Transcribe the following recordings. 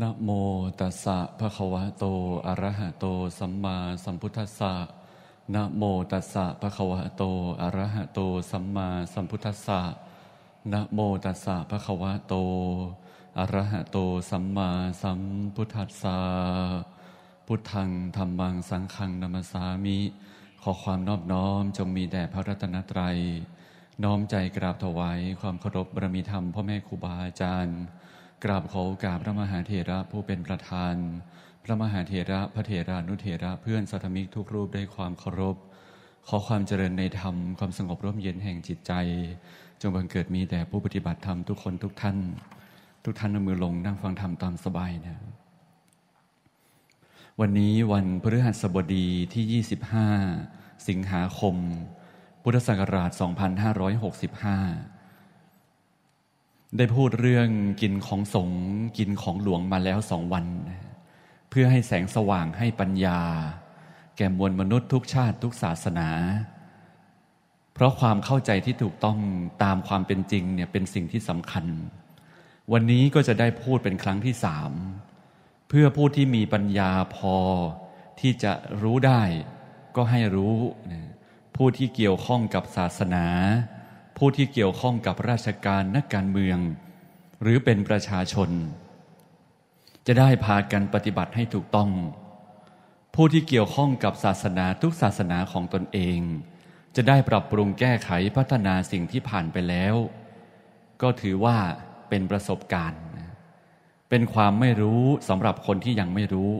นะโมตัสสะภะคะวะโตอะระหะโต สัมมาสัมพุทธัสสะนะโมตัสสะภะคะวะโตอะระหะโตสัมมาสัมพุทธัสสะนะโมตัสสะภะคะวะโตอะระหะโตสัมมาสัมพุทธัสสะ พุทธังธรรมังสังฆังนามสามิ ขอความนอบน้อมจงมีแด่พระรัตนตรัย น้อมใจกราบถวายความเคารพบรมีธรรมพ่อแม่ครูบาอาจารย์กราบขอโอกาสพระมหาเถระผู้เป็นประธาน พระมหาเถระพระเถรานุเถระเพื่อนสัตมิกทุกรูปด้วยความเคารพ ขอความเจริญในธรรมความสงบร่มเย็นแห่งจิตใจ จงบังเกิดมีแต่ผู้ปฏิบัติธรรมทุกคนทุกท่าน ทุกท่านนมือลงนั่งฟังธรรมตามสบายนะ วันนี้วันพฤหัสบดีที่ 25 สิงหาคม พุทธศักราช 2565ได้พูดเรื่องกินของสงกินของหลวงมาแล้วสองวันเพื่อให้แสงสว่างให้ปัญญา แก่มวลมนุษย์ทุกชาติทุกศาสนา เพราะความเข้าใจที่ถูกต้องตามความเป็นจริงเนี่ยเป็นสิ่งที่สำคัญ วันนี้ก็จะได้พูดเป็นครั้งที่สาม เพื่อผู้ที่มีปัญญาพอ ที่จะรู้ได้ก็ให้รู้ผู้ที่เกี่ยวข้องกับศาสนาผู้ที่เกี่ยวข้องกับราชการนักการเมือง หรือเป็นประชาชน จะได้พากันปฏิบัติให้ถูกต้อง ผู้ที่เกี่ยวข้องกับศาสนาทุกศาสนาของตนเอง จะได้ปรับปรุงแก้ไขพัฒนาสิ่งที่ผ่านไปแล้ว ก็ถือว่าเป็นประสบการณ์ เป็นความไม่รู้สำหรับคนที่ยังไม่รู้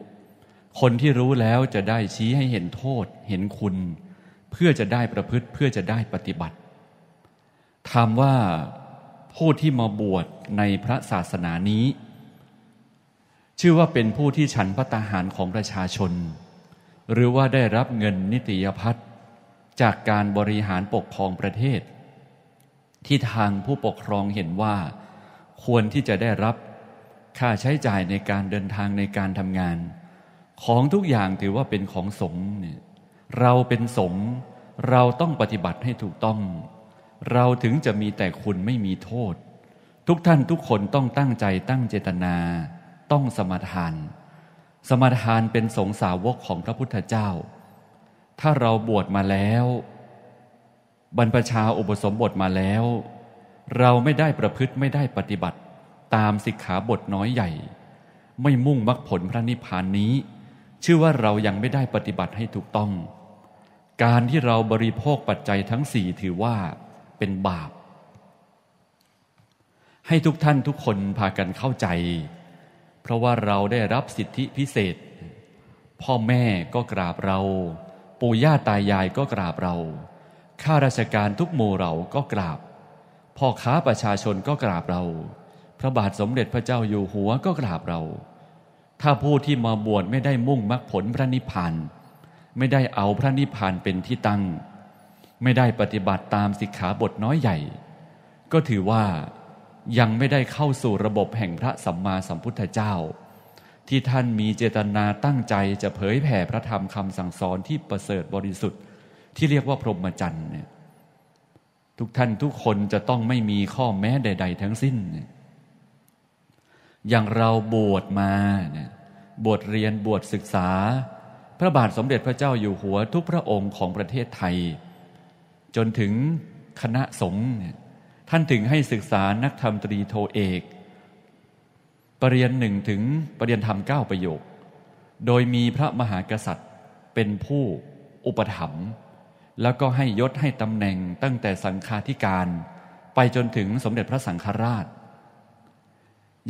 คนที่รู้แล้วจะได้ชี้ให้เห็นโทษ เห็นคุณ เพื่อจะได้ประพฤติเพื่อจะได้ปฏิบัติถามว่าผู้ที่มาบวชในพระศาสนานี้ ชื่อว่าเป็นผู้ที่ฉันพัตาหารของประชาชน หรือว่าได้รับเงินนิติยพัฒจากการบริหารปกครองประเทศ ที่ทางผู้ปกครองเห็นว่า ควรที่จะได้รับค่าใช้จ่ายในการเดินทางในการทำงาน ของทุกอย่างถือว่าเป็นของสงฆ์เนี่ยเราเป็นสงฆ์เราต้องปฏิบัติให้ถูกต้องเราถึงจะมีแต่คุณไม่มีโทษ ทุกท่านทุกคนต้องตั้งใจตั้งเจตนา ต้องสมาทาน สมาทานเป็นสงสาวกของพระพุทธเจ้า ถ้าเราบวชมาแล้ว บรรพชาอุปสมบทมาแล้ว เราไม่ได้ประพฤติไม่ได้ปฏิบัติ ตามสิกขาบทน้อยใหญ่ ไม่มุ่งมรรคผลพระนิพพานนี้ ชื่อว่าเรายังไม่ได้ปฏิบัติให้ถูกต้อง การที่เราบริโภคปัจจัยทั้งสี่ถือว่าเป็นบาป ให้ทุกท่านทุกคนพากันเข้าใจ เพราะว่าเราได้รับสิทธิพิเศษ พ่อแม่ก็กราบเรา ปู่ย่าตายายก็กราบเราข้าราชการทุกโมเราก็กราบพ่อค้าประชาชนก็กราบเรา พระบาทสมเด็จพระเจ้าอยู่หัวก็กราบเรา ถ้าผู้ที่มาบวชไม่ได้มุ่งมรรคผลพระนิพพานไม่ได้เอาพระนิพพานเป็นที่ตั้งไม่ได้ปฏิบัติตามสิกขาบทน้อยใหญ่ ก็ถือว่ายังไม่ได้เข้าสู่ระบบแห่งพระสัมมาสัมพุทธเจ้า ที่ท่านมีเจตนาตั้งใจจะเผยแผ่พระธรรมคำสั่งสอนที่ประเสริฐบริสุทธิ์ ที่เรียกว่าพรหมจรรย์เนี่ยทุกท่านทุกคนจะต้องไม่มีข้อแม้ใดๆทั้งสิ้น อย่างเราบวชมาเนี่ยบวชเรียนบวชศึกษา พระบาทสมเด็จพระเจ้าอยู่หัวทุกพระองค์ของประเทศไทยจนถึงคณะสงฆ์ท่านถึงให้ศึกษานักธรรมตรีโทเอก ปรริยนหนึ่งถึงปรริยนธรรมเก้าประโยค โดยมีพระมหากษัตริย์ เป็นผู้อุปถัมภ์แล้วก็ให้ยศให้ตำแหน่งตั้งแต่สังฆาธิการไปจนถึงสมเด็จพระสังฆราช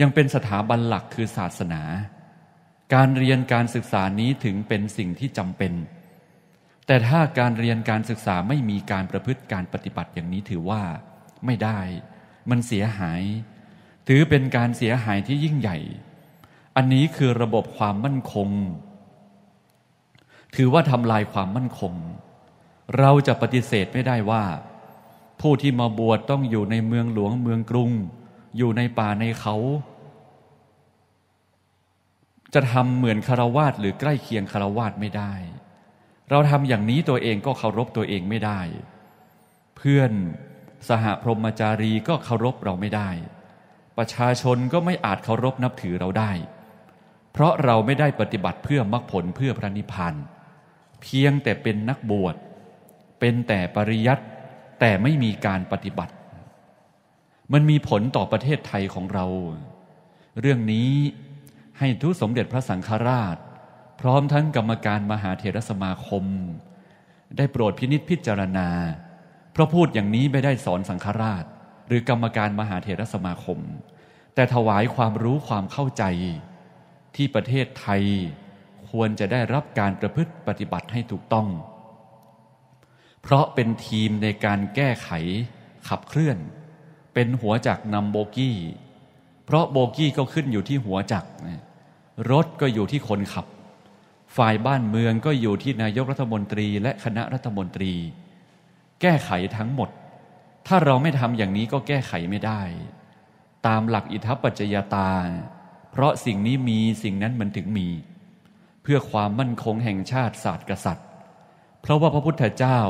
ยังเป็นสถาบันหลักคือศาสนา การเรียนการศึกษานี้ถึงเป็นสิ่งที่จำเป็นแต่ถ้าการเรียนการศึกษาไม่มีการประพฤติการปฏิบัติอย่างนี้ถือว่า ไม่ได้ มันเสียหาย ถือเป็นการเสียหายที่ยิ่งใหญ่ อันนี้คือระบบความมั่นคง ถือว่าทำลายความมั่นคง เราจะปฏิเสธไม่ได้ว่า ผู้ที่มาบวชต้องอยู่ในเมืองหลวงเมืองกรุง อยู่ในป่าในเขา จะทำเหมือนคารวาสหรือใกล้เคียงคารวาสไม่ได้เราทำอย่างนี้ตัวเองก็เคารพตัวเองไม่ได้ เพื่อนสหพรหมจารีก็เคารพเราไม่ได้ ประชาชนก็ไม่อาจเคารพนับถือเราได้ เพราะเราไม่ได้ปฏิบัติเพื่อมรรคผลเพื่อพระนิพพาน เพียงแต่เป็นนักบวช เป็นแต่ปริยัติแต่ไม่มีการปฏิบัติ มันมีผลต่อประเทศไทยของเรา เรื่องนี้ให้ทุสมเด็จพระสังฆราชพร้อมทั้งกรรมการมหาเถรสมาคม ได้โปรดพินิษพิจารณา เพราะพูดอย่างนี้ไม่ได้สอนสังฆราช หรือกรรมการมหาเถรสมาคม แต่ถวายความรู้ความเข้าใจ ที่ประเทศไทย ควรจะได้รับการประพฤติปฏิบัติให้ถูกต้อง เพราะเป็นทีมในการแก้ไขขับเคลื่อน เป็นหัวจักนำโบกี้ เพราะโบกี้ก็ขึ้นอยู่ที่หัวจักรถก็อยู่ที่คนขับฝ่ายบ้านเมืองก็อยู่ที่นายกรัฐมนตรีและคณะรัฐมนตรี แก้ไขทั้งหมด ถ้าเราไม่ทำอย่างนี้ก็แก้ไขไม่ได้ ตามหลักอิทัปปัจจยตา เพราะสิ่งนี้มีสิ่งนั้นมันถึงมี เพื่อความมั่นคงแห่งชาติศาสตร์กษัตริย์ เพราะว่าพระพุทธเจ้า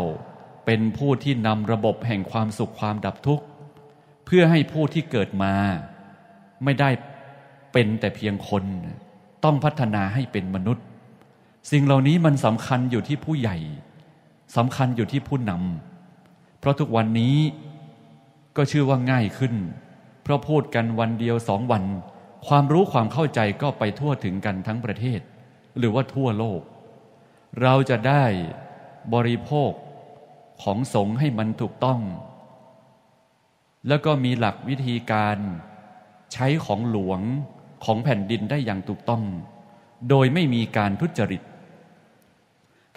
เป็นผู้ที่นำระบบแห่งความสุขความดับทุกข์ เพื่อให้ผู้ที่เกิดมา ไม่ได้เป็นแต่เพียงคนต้องพัฒนาให้เป็นมนุษย์สิ่งเหล่านี้มันสำคัญอยู่ที่ผู้ใหญ่สำคัญอยู่ที่ผู้นำเพราะทุกวันนี้ก็ชื่อว่าง่ายขึ้น เพราะพูดกันวันเดียวสองวัน ความรู้ความเข้าใจก็ไปทั่วถึงกันทั้งประเทศ หรือว่าทั่วโลก เราจะได้บริโภคของสงให้มันถูกต้อง แล้วก็มีหลักวิธีการ ใช้ของหลวงของแผ่นดินได้อย่างถูกต้อง โดยไม่มีการทุจริต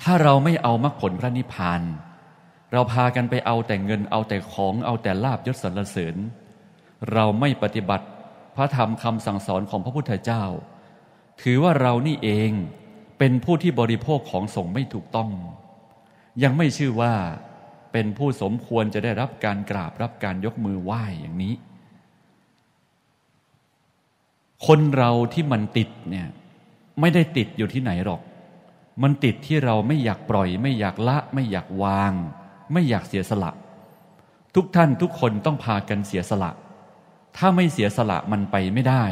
ถ้าเราไม่เอามรรคผลพระนิพพาน เราพากันไปเอาแต่เงินเอาแต่ของเอาแต่ลาบยศสรรเสริญ เราไม่ปฏิบัติพระธรรมคำสั่งสอนของพระพุทธเจ้า ถือว่าเรานี่เองเป็นผู้ที่บริโภคของสงฆ์ไม่ถูกต้อง ยังไม่ชื่อว่า เป็นผู้สมควรจะได้รับการกราบรับการยกมือไหว้อย่างนี้ คนเราที่มันติดเนี่ย ไม่ได้ติดอยู่ที่ไหนหรอกมันติดที่เราไม่อยากปล่อย ไม่อยากละ ไม่อยากวาง ไม่อยากเสียสละ ทุกท่านทุกคนต้องพากันเสียสละ ถ้าไม่เสียสละมันไปไม่ได้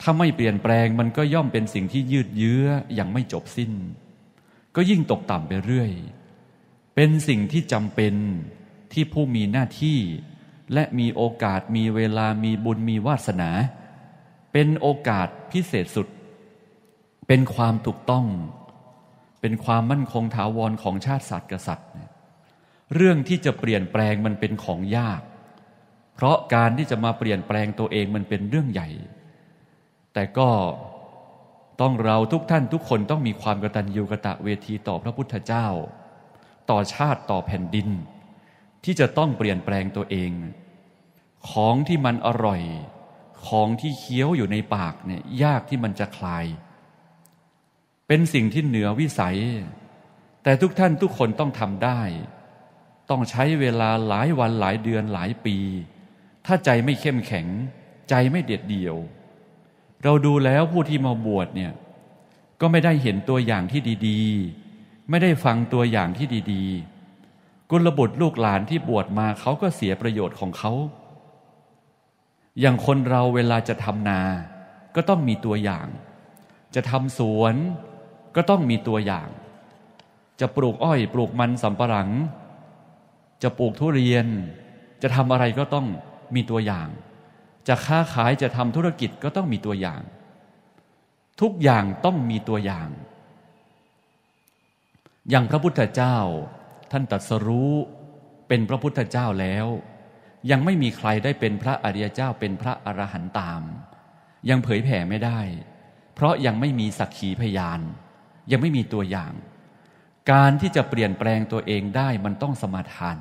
ถ้าไม่เปลี่ยนแปลงมันก็ย่อมเป็นสิ่งที่ยืดเยื้ออย่างไม่จบสิ้น ก็ยิ่งตกต่ำไปเรื่อยเป็นสิ่งที่จำเป็นที่ผู้มีหน้าที่ และมีโอกาสมีเวลามีบุญมีวาสนา เป็นโอกาสพิเศษสุดเป็นความถูกต้อง เป็นความมั่นคงถาวรของชาติศาสตร์กษัตริย์ เรื่องที่จะเปลี่ยนแปลงมันเป็นของยาก เพราะการที่จะมาเปลี่ยนแปลงตัวเองมันเป็นเรื่องใหญ่ แต่ก็ต้องเราทุกท่านทุกคนต้องมีความกระตันยูกตะเวทีต่อพระพุทธเจ้า ต่อชาติต่อแผ่นดิน ที่จะต้องเปลี่ยนแปลงตัวเอง ของที่มันอร่อย ของที่เคี้ยวอยู่ในปากเนี่ยยากที่มันจะคลายเป็นสิ่งที่เหนือวิสัย แต่ทุกท่านทุกคนต้องทำได้ ต้องใช้เวลาหลายวันหลายเดือนหลายปี ถ้าใจไม่เข้มแข็ง ใจไม่เด็ดเดี่ยว เราดูแล้วผู้ที่มาบวชเนี่ย ก็ไม่ได้เห็นตัวอย่างที่ดี ๆ ไม่ได้ฟังตัวอย่างที่ดี ๆ กุลบุตรลูกหลานที่บวชมาเขาก็เสียประโยชน์ของเขา อย่างคนเราเวลาจะทำนา ก็ต้องมีตัวอย่าง จะทำสวนก็ต้องมีตัวอย่าง จะปลูกอ้อยปลูกมันสำปะหลัง จะปลูกทุเรียน จะทำอะไรก็ต้องมีตัวอย่าง จะค้าขายจะทำธุรกิจก็ต้องมีตัวอย่าง ทุกอย่างต้องมีตัวอย่าง อย่างพระพุทธเจ้าท่านตรัสรู้เป็นพระพุทธเจ้าแล้ว ยังไม่มีใครได้เป็นพระอริยเจ้าเป็นพระอรหันต์ตาม ยังเผยแผ่ไม่ได้ เพราะยังไม่มีสักขีพยานยังไม่มีตัวอย่าง การที่จะเปลี่ยนแปลงตัวเองได้มันต้องสมาทาน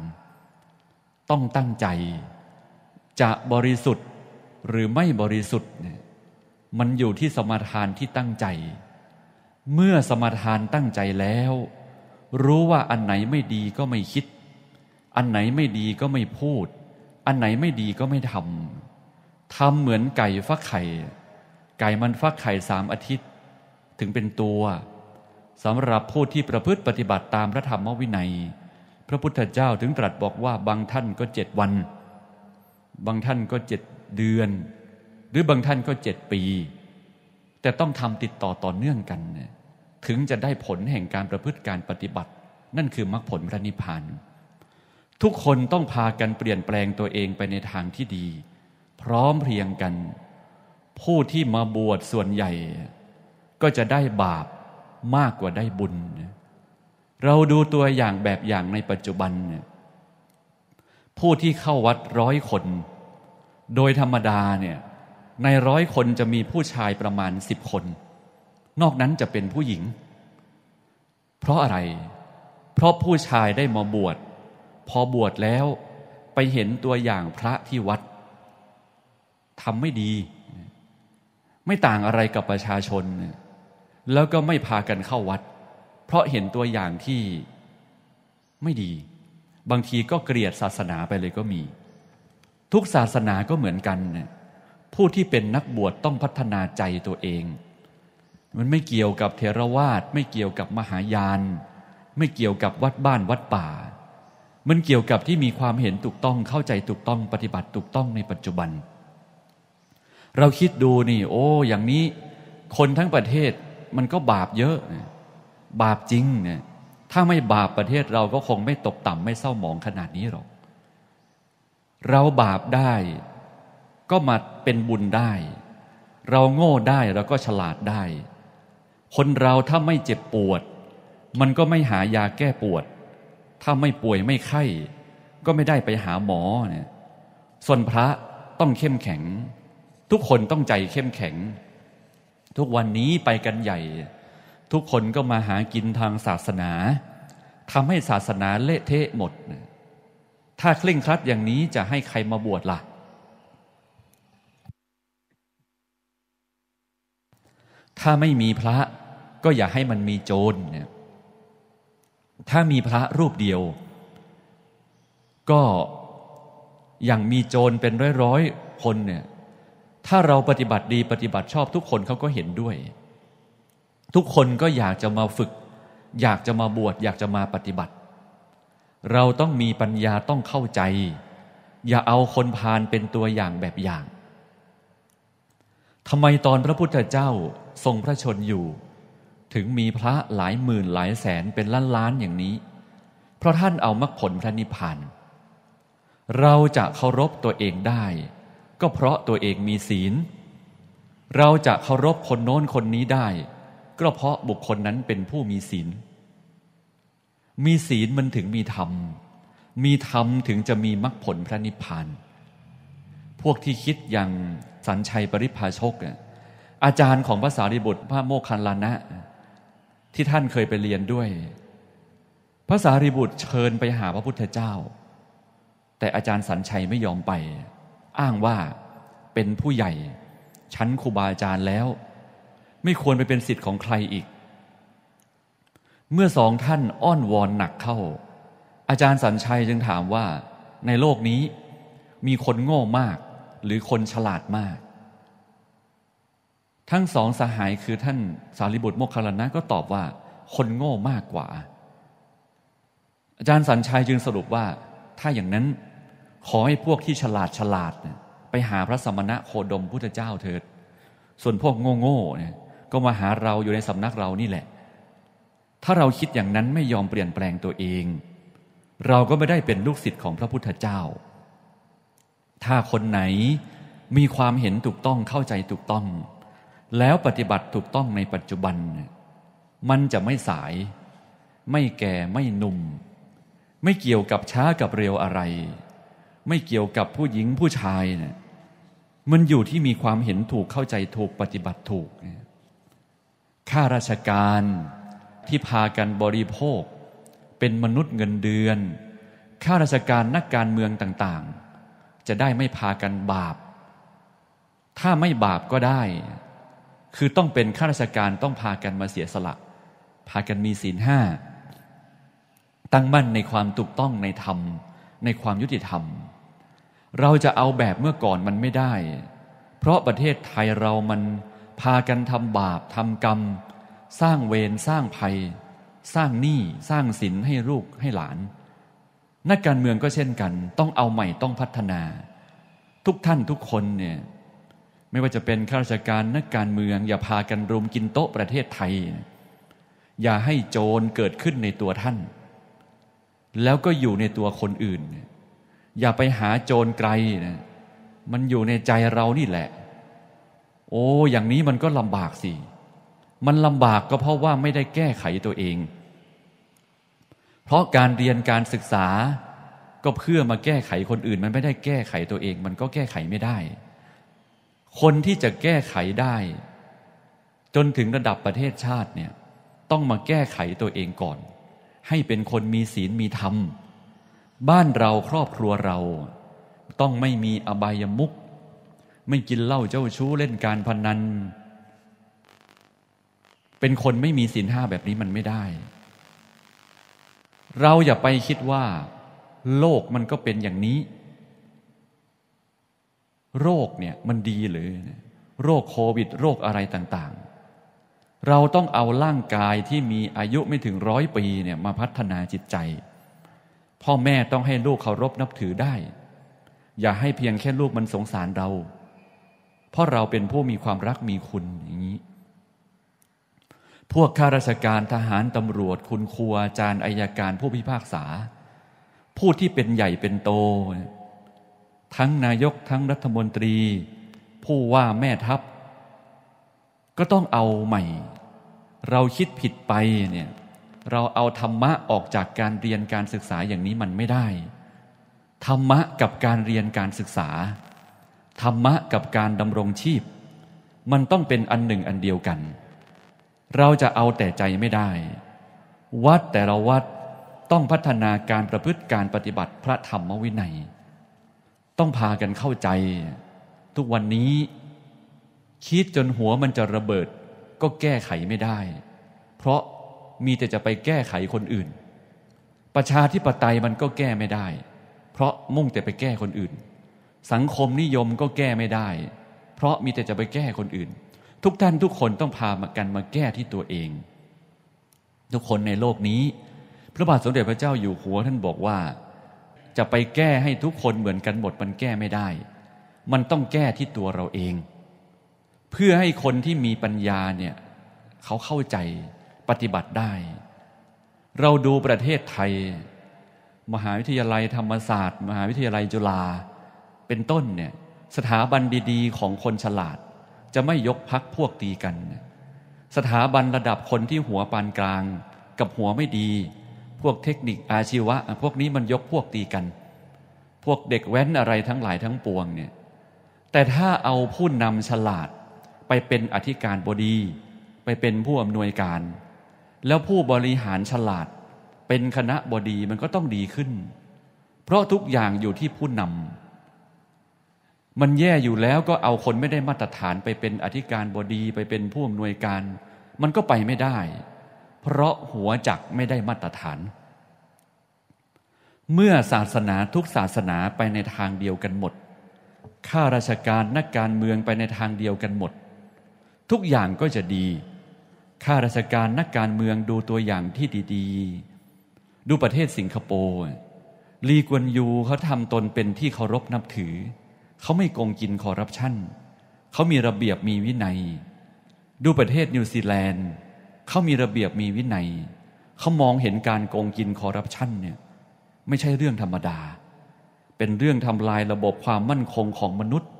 ต้องตั้งใจ จะบริสุทธิ์หรือไม่บริสุทธิ์เนี่ยมันอยู่ที่สมาทานที่ตั้งใจ เมื่อสมาทานตั้งใจแล้ว รู้ว่าอันไหนไม่ดีก็ไม่คิด อันไหนไม่ดีก็ไม่พูด อันไหนไม่ดีก็ไม่ทำทำเหมือนไก่ฟักไข่ ไก่มันฟักไข่สามอาทิตย์ ถึงเป็นตัวสำหรับผู้ที่ประพฤติปฏิบัติ ตามพระธรรมวินัย พระพุทธเจ้าถึงตรัสบอกว่าบางท่านก็เจ็ดวัน บางท่านก็เจ็ดเดือน หรือบางท่านก็เจ็ดปี แต่ต้องทำติดต่อต่อเนื่องกัน ถึงจะได้ผลแห่งการประพฤติการปฏิบัติ นั่นคือมรรคผลพระนิพพาน ทุกคนต้องพากันเปลี่ยนแปลงตัวเองไปในทางที่ดี พร้อมเพรียงกัน ผู้ที่มาบวชส่วนใหญ่ ก็จะได้บาปมากกว่าได้บุญ เราดูตัวอย่างแบบอย่างในปัจจุบันผู้ที่เข้าวัดร้อยคน โดยธรรมดาเนี่ย ในร้อยคนจะมีผู้ชายประมาณสิบคน นอกนั้นจะเป็นผู้หญิง เพราะอะไร เพราะผู้ชายได้มาบวช พอบวชแล้วไปเห็นตัวอย่างพระที่วัด ทำไม่ดี ไม่ต่างอะไรกับประชาชนเนี่ยแล้วก็ไม่พากันเข้าวัด เพราะเห็นตัวอย่างที่ไม่ดี บางทีก็เกลียดศาสนาไปเลยก็มี ทุกศาสนาก็เหมือนกันผู้ที่เป็นนักบวชต้องพัฒนาใจตัวเอง มันไม่เกี่ยวกับเทรวาสไม่เกี่ยวกับมหายาน ไม่เกี่ยวกับวัดบ้านวัดป่า มันเกี่ยวกับที่มีความเห็นถูกต้องเข้าใจถูกต้องปฏิบัติถูกต้องในปัจจุบัน เราคิดดูนี่โอ้อย่างนี้คนทั้งประเทศมันก็บาปเยอะ บาปจริงเนี่ยถ้าไม่บาปประเทศเราก็คงไม่ตกต่ำไม่เศร้าหมองขนาดนี้หรอก เราบาปได้ ก็มาเป็นบุญได้ เราโง่ได้เราก็ฉลาดได้ คนเราถ้าไม่เจ็บปวด มันก็ไม่หายาแก้ปวด ถ้าไม่ป่วยไม่ไข้ ก็ไม่ได้ไปหาหมอเนี่ยส่วนพระต้องเข้มแข็ง ทุกคนต้องใจเข้มแข็งทุกวันนี้ไปกันใหญ่ ทุกคนก็มาหากินทางศาสนาทำให้ศาสนาเละเทะหมดถ้าเคร่งครัดอย่างนี้จะให้ใครมาบวชละ่ะ ถ้าไม่มีพระก็อย่าให้มันมีโจรเนี่ย ถ้ามีพระรูปเดียว ก็อย่างมีโจรเป็นร้อยๆ คนเนี่ยถ้าเราปฏิบัติดีปฏิบัติชอบทุกคนเขาก็เห็นด้วย ทุกคนก็อยากจะมาฝึก อยากจะมาบวชอยากจะมาปฏิบัติ เราต้องมีปัญญาต้องเข้าใจ อย่าเอาคนพาลเป็นตัวอย่างแบบอย่างทำไมตอนพระพุทธเจ้าทรงพระชนอยู่ ถึงมีพระหลายหมื่นหลายแสนเป็นล้านล้านอย่างนี้ เพราะท่านเอามรรคผลพระนิพพานเราจะเคารพตัวเองได้ก็เพราะตัวเองมีศีล เราจะเคารพคนโน้นคนนี้ได้ ก็เพราะบุคคลนั้นเป็นผู้มีศีล มีศีลมันถึงมีธรรม มีธรรมถึงจะมีมรรคผลพระนิพพาน พวกที่คิดอย่างสัญชัยปริพาชก อาจารย์ของภาษาริบุตรพระโมคคัลลานะ ที่ท่านเคยไปเรียนด้วย ภาษาริบุตรเชิญไปหาพระพุทธเจ้า แต่อาจารย์สัญชัยไม่ยอมไปอ้างว่าเป็นผู้ใหญ่ชั้นครูบาอาจารย์แล้ว ไม่ควรไปเป็นสิทธิ์ของใครอีก เมื่อสองท่านอ้อนวอนหนักเข้า อาจารย์สัญชัยจึงถามว่า ในโลกนี้ มีคนโง่มากหรือคนฉลาดมาก ทั้งสองสหายคือท่านสารีบุตรโมคคัลลนะก็ตอบว่า คนโง่มากกว่า อาจารย์สัญชัยจึงสรุปว่าถ้าอย่างนั้นขอให้พวกที่ฉลาดฉลาดไปหาพระสมณะโคดมพุทธเจ้าเถิด ส่วนพวกโง่โเนี่ยก็มาหาเราอยู่ในสำนักเรานี่แหละ ถ้าเราคิดอย่างนั้นไม่ยอมเปลี่ยนแปลงตัวเอง เราก็ไม่ได้เป็นลูกศิษย์ของพระพุทธเจ้า ถ้าคนไหนมีความเห็นถูกต้องเข้าใจถูกต้อง แล้วปฏิบัติถูกต้องในปัจจุบัน มันจะไม่สาย ไม่แก่ไม่หนุ่ม ไม่เกี่ยวกับช้ากับเร็วอะไรไม่เกี่ยวกับผู้หญิงผู้ชายเนี่ยมันอยู่ที่มีความเห็นถูกเข้าใจถูกปฏิบัติถูกข้าราชการที่พากันบริโภค เป็นมนุษย์เงินเดือนข้าราชการนักการเมืองต่างๆ จะได้ไม่พากันบาป ถ้าไม่บาปก็ได้ คือต้องเป็นข้าราชการต้องพากันมาเสียสละ พากันมีศีลห้าตั้งมั่นในความถูกต้องในธรรมในความยุติธรรมเราจะเอาแบบเมื่อก่อนมันไม่ได้ เพราะประเทศไทยเรามันพากันทำบาปทำกรรม สร้างเวรสร้างภัย สร้างหนี้ สร้างสินให้ลูกให้หลาน นักการเมืองก็เช่นกัน ต้องเอาใหม่ต้องพัฒนา ทุกท่านทุกคนเนี่ยไม่ว่าจะเป็นข้าราชการนักการเมืองอย่าพากันรุม กินโต๊ะประเทศไทย อย่าให้โจรเกิดขึ้นในตัวท่าน แล้วก็อยู่ในตัวคนอื่นเนี่ยอย่าไปหาโจรไกลนะ มันอยู่ในใจเรานี่แหละ โอ้ อย่างนี้มันก็ลำบากสิ มันลำบากก็เพราะว่าไม่ได้แก้ไขตัวเอง เพราะการเรียนการศึกษาก็เพื่อมาแก้ไขคนอื่น มันไม่ได้แก้ไขตัวเอง มันก็แก้ไขไม่ได้ คนที่จะแก้ไขได้ จนถึงระดับประเทศชาติเนี่ย ต้องมาแก้ไขตัวเองก่อน ให้เป็นคนมีศีลมีธรรมเบ้านเราครอบครัวเรา ต้องไม่มีอบายมุกไม่ กินเหล้าเจ้า ชู้เล่นการพนนัน เป็นคนไม่มีศีลห้าแบบนี้มันไม่ได้ เราอย่าไปคิดว่า โลกมันก็เป็นอย่างนี้ โรคเนี่ยมันดี หรือโรคโควิดโรคอะไรต่างๆ เราต้องเอาร่างกายที่มีอายุไม่ถึงร้อยปีเนี่ยมาพัฒนาจิตใจพ่อแม่ต้องให้ลูกเคารพนับถือได้ อย่าให้เพียงแค่ลูกมันสงสารเรา เพราะเราเป็นผู้มีความรักมีคุณอย่างนี้ พวกข้าราชการทหารตำรวจคุณครูอาจารย์อายการผู้พิพากษา ผู้ที่เป็นใหญ่เป็นโต ทั้งนายกทั้งรัฐมนตรี ผู้ว่าแม่ทัพ ก็ต้องเอาใหม่ เราคิดผิดไปเนี่ยเราเอาธรรมะออกจากการเรียนการศึกษาอย่างนี้มันไม่ได้ ธรรมะกับการเรียนการศึกษา ธรรมะกับการดำรงชีพ มันต้องเป็นอันหนึ่งอันเดียวกัน เราจะเอาแต่ใจไม่ได้ วัดแต่ละวัดต้องพัฒนาการประพฤติการปฏิบัติพระธรรมวินัย ต้องพากันเข้าใจ ทุกวันนี้คิดจนหัวมันจะระเบิด ก็แก้ไขไม่ได้ เพราะมีแต่จะไปแก้ไขคนอื่น ประชาธิปไตยมันก็แก้ไม่ได้ เพราะมุ่งแต่ไปแก้คนอื่น สังคมนิยมก็แก้ไม่ได้ เพราะมีแต่จะไปแก้คนอื่น ทุกท่านทุกคนต้องพามากันมาแก้ที่ตัวเอง ทุกคนในโลกนี้ พระบาทสมเด็จพระเจ้าอยู่หัวท่านบอกว่า จะไปแก้ให้ทุกคนเหมือนกันหมดมันแก้ไม่ได้ มันต้องแก้ที่ตัวเราเอง เพื่อให้คนที่มีปัญญาเนี่ย เขาเข้าใจปฏิบัติได้ เราดูประเทศไทย มหาวิทยาลัยธรรมศาสตร์ มหาวิทยาลัยจุฬาเป็นต้นเนี่ย สถาบันดีๆของคนฉลาดจะไม่ยกพักพวกตีกัน สถาบันระดับคนที่หัวปานกลาง กับหัวไม่ดี พวกเทคนิคอาชีวะ พวกนี้มันยกพวกตีกัน พวกเด็กแว้นอะไรทั้งหลายทั้งปวงเนี่ยแต่ถ้าเอาผู้นำฉลาดไปเป็นอธิการบดีไปเป็นผู้อำนวยการแล้วผู้บริหารฉลาด เป็นคณะบดีมันก็ต้องดีขึ้น เพราะทุกอย่างอยู่ที่ผู้นำมันแย่อยู่แล้วก็เอาคนไม่ได้มาตรฐานไปเป็นอธิการบดีไปเป็นผู้อำนวยการมันก็ไปไม่ได้ เพราะหัวจักไม่ได้มาตรฐาน เมื่อศาสนาทุกศาสนาไปในทางเดียวกันหมดข้าราชการนักการเมืองไปในทางเดียวกันหมด ทุกอย่างก็จะดีข้าราชการนักการเมืองดูตัวอย่างที่ดีๆดูประเทศสิงคโปร์ ลีกวนยูเขาทำตนเป็นที่เคารพนับถือ เขาไม่โกงกินคอร์รัปชันเขามีระเบียบมีวินัย ดูประเทศนิวซีแลนด์เขามีระเบียบมีวินัยเขามองเห็นการโกงกินคอร์รัปชันเนี่ยไม่ใช่เรื่องธรรมดา เป็นเรื่องทำลายระบบความมั่นคงของมนุษย์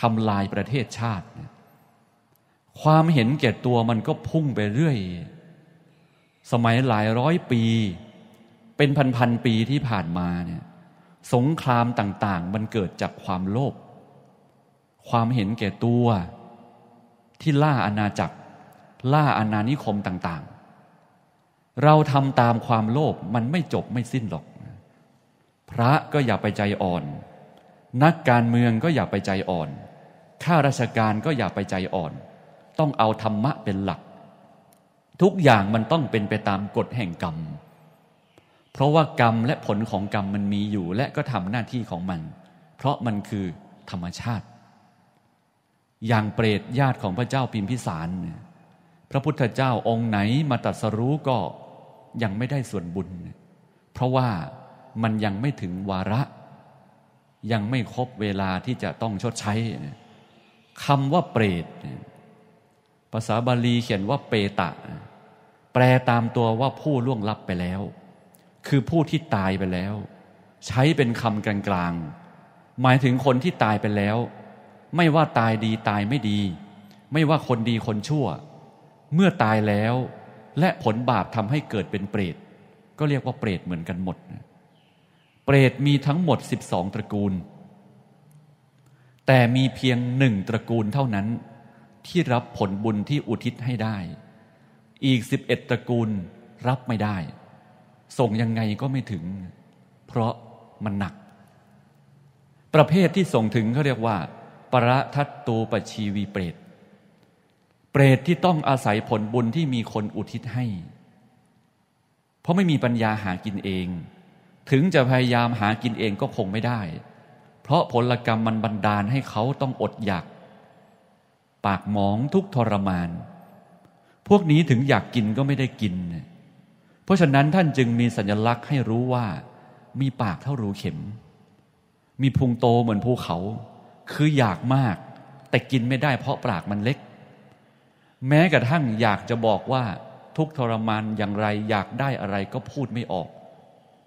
ทำลายประเทศชาติเนี่ยความเห็นแก่ตัวมันก็พุ่งไปเรื่อย สมัยหลายร้อยปี เป็นพันๆปีที่ผ่านมาเนี่ย สงครามต่าง ๆ มันเกิดจากความโลภ ความเห็นแก่ตัว ที่ล่าอาณาจักร ล่าอาณานิคมต่าง ๆ เราทำตามความโลภมันไม่จบไม่สิ้นหรอก พระก็อย่าไปใจอ่อน นักการเมืองก็อย่าไปใจอ่อน ข้าราชการก็อย่าไปใจอ่อนต้องเอาธรรมะเป็นหลัก ทุกอย่างมันต้องเป็นไปตามกฎแห่งกรรม เพราะว่ากรรมและผลของกรรมมันมีอยู่และก็ทำหน้าที่ของมัน เพราะมันคือธรรมชาติ อย่างเปรตญาติของพระเจ้าพิมพิสารพระพุทธเจ้าองค์ไหนมาตัดสรู้ก็ยังไม่ได้ส่วนบุญ เพราะว่ามันยังไม่ถึงวาระ ยังไม่ครบเวลาที่จะต้องชดใช้คำว่าเปรตภาษาบาลีเขียนว่าเปตะ แปลตามตัวว่าผู้ล่วงลับไปแล้ว คือผู้ที่ตายไปแล้ว ใช้เป็นคำกลางๆหมายถึงคนที่ตายไปแล้ว ไม่ว่าตายดีตายไม่ดี ไม่ว่าคนดีคนชั่ว เมื่อตายแล้ว และผลบาปทำให้เกิดเป็นเปรต ก็เรียกว่าเปรตเหมือนกันหมด เปรตมีทั้งหมด 12 ตระกูล แต่มีเพียงหนึ่งตระกูลเท่านั้นที่รับผลบุญที่อุทิศให้ได้ อีกสิบเอ็ดตระกูลรับไม่ได้ ส่งยังไงก็ไม่ถึง เพราะมันหนัก ประเภทที่ส่งถึงเขาเรียกว่าประทัตตูปชีวีเปรตเปรตที่ต้องอาศัยผลบุญที่มีคนอุทิศให้ เพราะไม่มีปัญญาหากินเอง ถึงจะพยายามหากินเองก็คงไม่ได้ เพราะผลกรรมมันบันดาลให้เขาต้องอดอยากปากหมองทุกทรมาน พวกนี้ถึงอยากกินก็ไม่ได้กิน เพราะฉะนั้นท่านจึงมีสัญลักษณ์ให้รู้ว่ามีปากเท่ารูเข็ม มีพุงโตเหมือนภูเขา คืออยากมาก แต่กินไม่ได้เพราะปากมันเล็ก แม้กระทั่งอยากจะบอกว่าทุกทรมานอย่างไรอยากได้อะไรก็พูดไม่ออก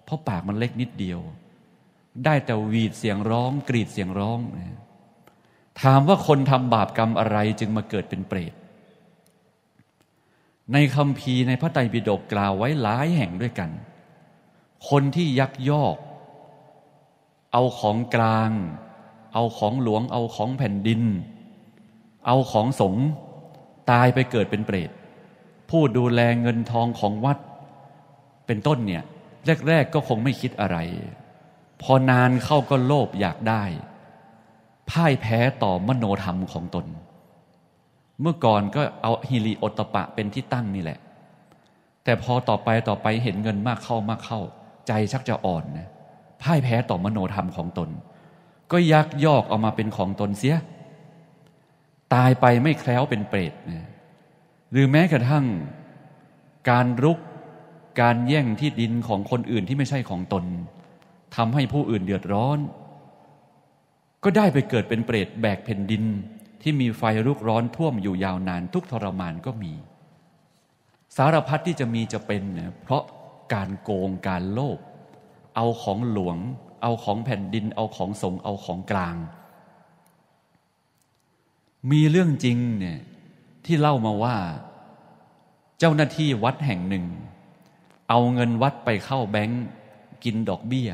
เพราะปากมันเล็กนิดเดียว ได้แต่วีดเสียงร้องกรีดเสียงร้องนยถามว่าคนทำบาปกรรมอะไรจึงมาเกิดเป็นเปรต ในคำพีในพระไตรปิฎกกล่าวไว้หลายแห่งด้วยกัน คนที่ยักยอกเอาของกลาง เอาของหลวงเอาของแผ่นดิน เอาของสงตายไปเกิดเป็นเปรตผู้ดูแลเงินทองของวัด เป็นต้นเนี่ย แรก ๆ ก็คงไม่คิดอะไร พอนานเข้าก็โลภอยากได้พ่ายแพ้ต่อมโนธรรมของตน เมื่อก่อนก็เอาฮิริโอตปะเป็นที่ตั้งนี่แหละ แต่พอต่อไปต่อไปเห็นเงินมากเข้ามากเข้า ใจชักจะอ่อนนะ พ่ายแพ้ต่อมโนธรรมของตน ก็ยักยอกเอามาเป็นของตนเสีย ตายไปไม่แคล้วเป็นเปรตนะหรือแม้กระทั่ง การรุกการแย่งที่ดินของคนอื่นที่ไม่ใช่ของตนทำให้ผู้อื่นเดือดร้อนก็ได้ไปเกิดเป็นเปรตแบกแผ่นดินที่มีไฟลุกร้อนท่วมอยู่ยาวนานทุกทรมานก็มี สารพัดที่จะมีจะเป็นเนี่ยเพราะการโกงการโลภเอาของหลวง เอาของแผ่นดินเอาของสงเอาของกลาง มีเรื่องจริงเนี่ยที่เล่ามาว่า เจ้าหน้าที่วัดแห่งหนึ่ง เอาเงินวัดไปเข้าแบงก์กินดอกเบี้ย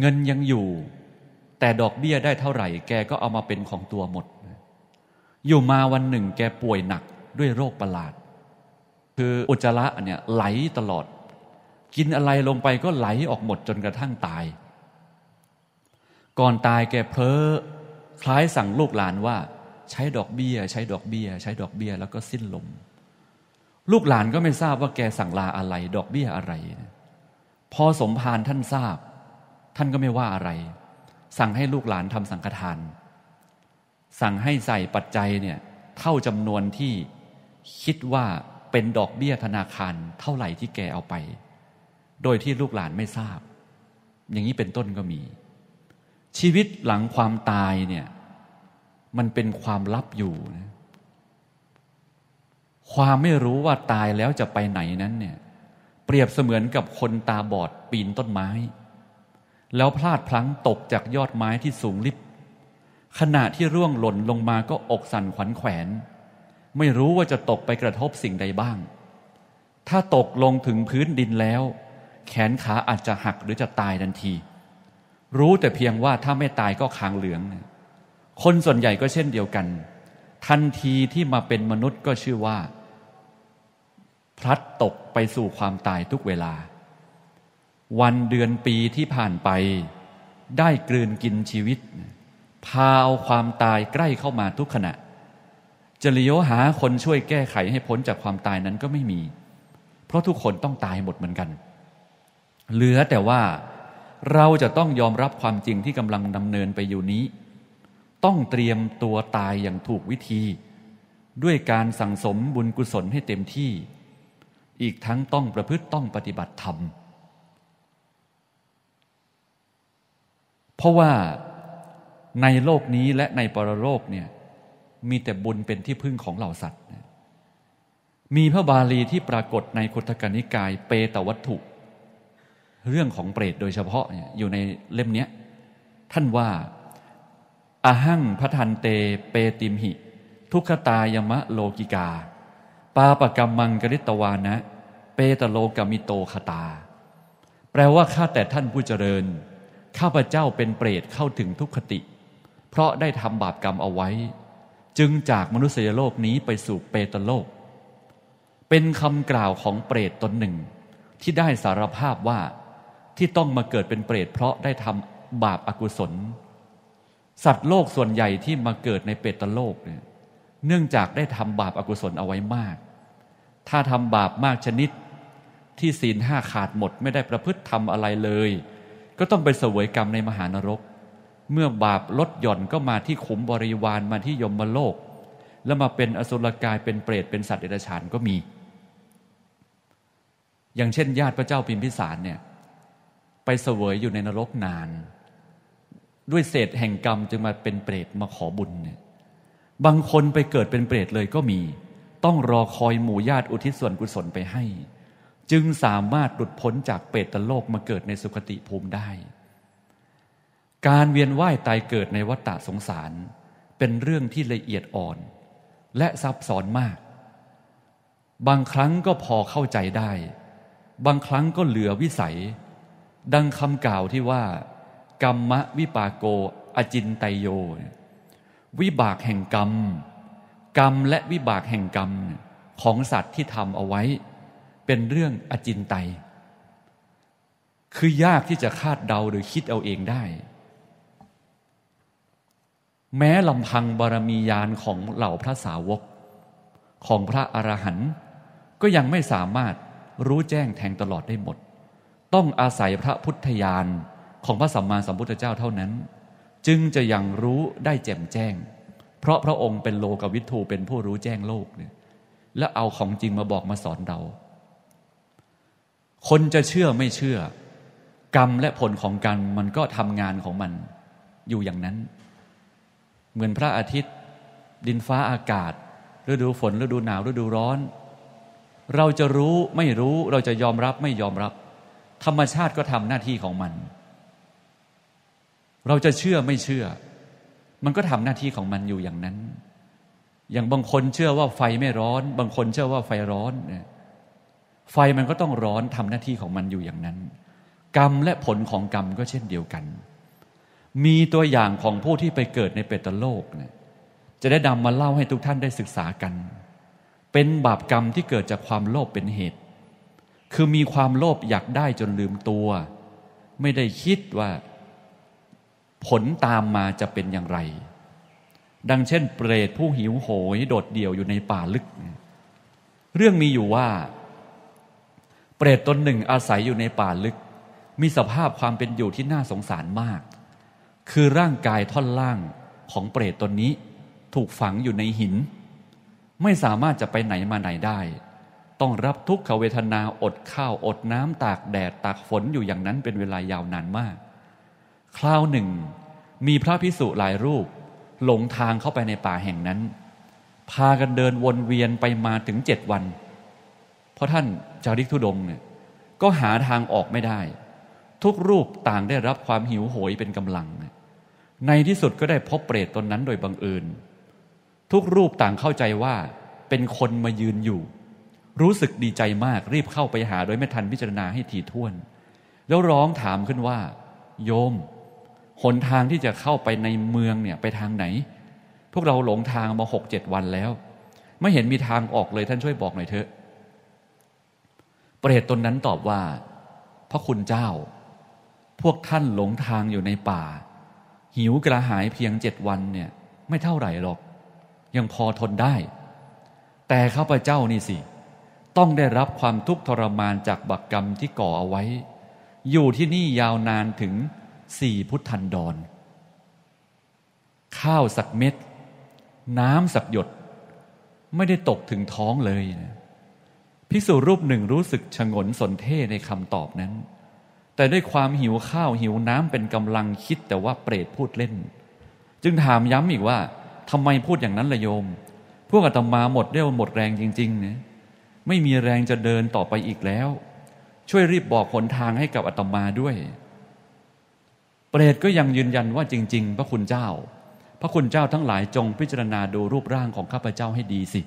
เงินยังอยู่แต่ดอกเบี้ยได้เท่าไหร่ แกก็เอามาเป็นของตัวหมด อยู่มาวันหนึ่งแกป่วยหนักด้วยโรคประหลาด คืออุจจาระเนี่ย ไหลตลอด กินอะไรลงไปก็ไหลออกหมดจนกระทั่งตาย ก่อนตายแกเพ้อคล้ายสั่งลูกหลานว่า ใช้ดอกเบี้ย ใช้ดอกเบี้ย ใช้ดอกเบี้ย แล้วก็สิ้นลม ลูกหลานก็ไม่ทราบว่าแกสั่งลาอะไร ดอกเบี้ยอะไร พอสมภารท่านทราบ ท่านก็ไม่ว่าอะไรสั่งให้ลูกหลานทำสังฆทาน สั่งให้ใส่ปัจจัยเนี่ย เท่าจำนวนที่คิดว่าเป็นดอกเบี้ยธนาคารเท่าไหร่ที่แกเอาไป โดยที่ลูกหลานไม่ทราบ อย่างนี้เป็นต้นก็มี ชีวิตหลังความตายเนี่ย มันเป็นความลับอยู่นะความไม่รู้ว่าตายแล้วจะไปไหนนั้นเนี่ยเปรียบเสมือนกับคนตาบอดปีนต้นไม้แล้วพลาดพลั้งตกจากยอดไม้ที่สูงลิบขณะที่ร่วงหล่นลงมาก็อกสั่นขวัญแขวน ไม่รู้ว่าจะตกไปกระทบสิ่งใดบ้าง ถ้าตกลงถึงพื้นดินแล้ว แขนขาอาจจะหักหรือจะตายทันที รู้แต่เพียงว่าถ้าไม่ตายก็คางเหลือง คนส่วนใหญ่ก็เช่นเดียวกัน ทันทีที่มาเป็นมนุษย์ก็ชื่อว่า พลัดตกไปสู่ความตายทุกเวลาวันเดือนปีที่ผ่านไป ได้กลืนกินชีวิต พาเอาความตายใกล้เข้ามาทุกขณะ จะเลี้ยวหาคนช่วยแก้ไขให้พ้นจากความตายนั้นก็ไม่มี เพราะทุกคนต้องตายหมดเหมือนกัน เหลือแต่ว่าเราจะต้องยอมรับความจริงที่กำลังดำเนินไปอยู่นี้ ต้องเตรียมตัวตายอย่างถูกวิธี ด้วยการสั่งสมบุญกุศลให้เต็มที่ อีกทั้งต้องประพฤติต้องปฏิบัติธรรมเพราะว่าในโลกนี้และในปรโลกเนี่ยมีแต่บุญเป็นที่พึ่งของเหล่าสัตว์ มีพระบาลีที่ปรากฏในคุตกนิกายเปตวัตถุ เรื่องของเปรตโดยเฉพาะอยู่ในเล่มนี้ ท่านว่าอาหังพระทันเตเปติมหิ ทุกขตายมะโลกิกาปาปกรรมมังกริตวานะ เปตโลกามิโตคตา แปลว่าข้าแต่ท่านผู้เจริญข้าพเจ้าเป็นเปรตเข้าถึงทุกขติ เพราะได้ทำบาปกรรมเอาไว้ จึงจากมนุษยโลก นี้ไปสู่เปตโลก เป็นคำกล่าวของเปรตตนหนึ่ง ที่ได้สารภาพว่าที่ต้องมาเกิดเป็นเปรตเพราะได้ทำบาปอากุศล สัตว์โลกส่วนใหญ่ที่มาเกิดในเปตโลกเนี่ยเนื่องจากได้ทำบาปอากุศลเอาไว้มาก ถ้าทำบาปมากชนิด ที่ศีลห้าขาดหมดไม่ได้ประพฤติทำอะไรเลยก็ต้องไปเสวยกรรมในมหานรก เมื่อบาปลดหย่อนก็มาที่ขุมบริวารมาที่ยมโลก แล้วมาเป็นอสุรกายเป็นเปรตเป็นสัตว์เดรัจฉานก็มี อย่างเช่น ญาติพระเจ้าพิมพิสารเนี่ยไปเสวยอยู่ในนรกนาน ด้วยเศษแห่งกรรมจึงมาเป็นเปรตมาขอบุญเนี่ย บางคนไปเกิดเป็นเปรตเลยก็มี ต้องรอคอยหมู่ญาติอุทิศส่วนกุศลไปให้จึงสามารถหลุดพ้นจากเปตโลกมาเกิดในสุคติภูมิได้ การเวียนว่ายตายเกิดในวัฏฏะสงสาร เป็นเรื่องที่ละเอียดอ่อน และซับซ้อนมาก บางครั้งก็พอเข้าใจได้ บางครั้งก็เหลือวิสัย ดังคำกล่าวที่ว่ากรรมะวิปาโก อจินไตโยวิบากแห่งกรรมกรรมและวิบากแห่งกรรมของสัตว์ที่ทำเอาไว้เป็นเรื่องอจินไตย คือยากที่จะคาด เดาหรือคิดเอาเองได้ แม้ลำพังบารมียานของเหล่าพระสาวก ของพระ อรหันต์ก็ยังไม่สามารถรู้แจ้งแทงตลอดได้หมด ต้องอาศัยพระพุทธญาณของพระสัมมาสัมพุทธเจ้าเท่านั้น จึงจะยังรู้ได้แจ่มแจ้ง เพราะพระองค์เป็นโลกวิทูเป็นผู้รู้แจ้งโลกเนี่ย และเอาของจริงมาบอกมาสอนเราคนจะเชื่อไม่เชื่อ กรรมและผลของกรรมมันก็ทำงานของมันอยู่อย่างนั้น เหมือนพระอาทิตย์ ดินฟ้าอากาศฤดูฝนฤดูหนาวฤดูร้อน เราจะรู้ไม่รู้ เราจะยอมรับไม่ยอมรับ ธรรมชาติก็ทำหน้าที่ของมัน เราจะเชื่อไม่เชื่อ มันก็ทำหน้าที่ของมันอยู่อย่างนั้น อย่างบางคนเชื่อว่าไฟไม่ร้อน บางคนเชื่อว่าไฟร้อนเนี่ยไฟมันก็ต้องร้อนทำหน้าที่ของมันอยู่อย่างนั้น กรรมและผลของกรรมก็เช่นเดียวกัน มีตัวอย่างของผู้ที่ไปเกิดในเปตโลกเนี่ยจะได้นำมาเล่าให้ทุกท่านได้ศึกษากัน เป็นบาปกรรมที่เกิดจากความโลภเป็นเหตุ คือมีความโลภอยากได้จนลืมตัว ไม่ได้คิดว่า ผลตามมาจะเป็นอย่างไร ดังเช่นเปรตผู้หิวโหยโดดเดี่ยวอยู่ในป่าลึก เรื่องมีอยู่ว่าเปรตตนหนึ่งอาศัยอยู่ในป่าลึก มีสภาพความเป็นอยู่ที่น่าสงสารมาก คือร่างกายท่อนล่างของเปรตตนนี้ถูกฝังอยู่ในหิน ไม่สามารถจะไปไหนมาไหนได้ ต้องรับทุกขเวทนาอดข้าวอดน้ำตากแดดตากฝนอยู่อย่างนั้นเป็นเวลายาวนานมาก คราวหนึ่ง มีพระพิสุหลายรูป หลงทางเข้าไปในป่าแห่งนั้น พากันเดินวนเวียนไปมาถึงเจ็ดวันเพราะท่านจาริกทุดงเนี่ย ก็หาทางออกไม่ได้ ทุกรูปต่างได้รับความหิวโหยเป็นกำลังในที่สุดก็ได้พบเปรตตนนั้นโดยบังเอิญทุกรูปต่างเข้าใจว่า เป็นคนมายืนอยู่ รู้สึกดีใจมากรีบเข้าไปหาโดยไม่ทันพิจารณาให้ถี่ถ้วน แล้วร้องถามขึ้นว่า โยมหนทางที่จะเข้าไปในเมืองเนี่ยไปทางไหน พวกเราหลงทางมาหกเจ็ดวันแล้ว ไม่เห็นมีทางออกเลยท่านช่วยบอกหน่อยเถอะเปรตตนนั้นตอบว่า พระคุณเจ้า พวกท่านหลงทางอยู่ในป่า หิวกระหายเพียงเจ็ดวันเนี่ย ไม่เท่าไหร่หรอก ยังพอทนได้ แต่ข้าพเจ้านี่สิ ต้องได้รับความทุกข์ทรมานจากบักกรรมที่ก่อเอาไว้ อยู่ที่นี่ยาวนานถึงสี่พุทธันดร ข้าวสักเม็ด น้ำสักหยด ไม่ได้ตกถึงท้องเลยนะภิกษุรูปหนึ่งรู้สึกชงนสนเท่ในคำตอบนั้น แต่ด้วยความหิวข้าวหิวน้ำเป็นกำลังคิดแต่ว่าเปรตพูดเล่น จึงถามย้ำอีกว่าทำไมพูดอย่างนั้นละโยม พวกอาตมาหมดเรี่ยวหมดแรงจริงๆนะ ไม่มีแรงจะเดินต่อไปอีกแล้ว ช่วยรีบบอกหนทางให้กับอาตมาด้วย เปรตก็ยังยืนยันว่าจริงๆ พระคุณเจ้า พระคุณเจ้าทั้งหลายจงพิจารณาดูรูปร่างของข้าพเจ้าให้ดีสิ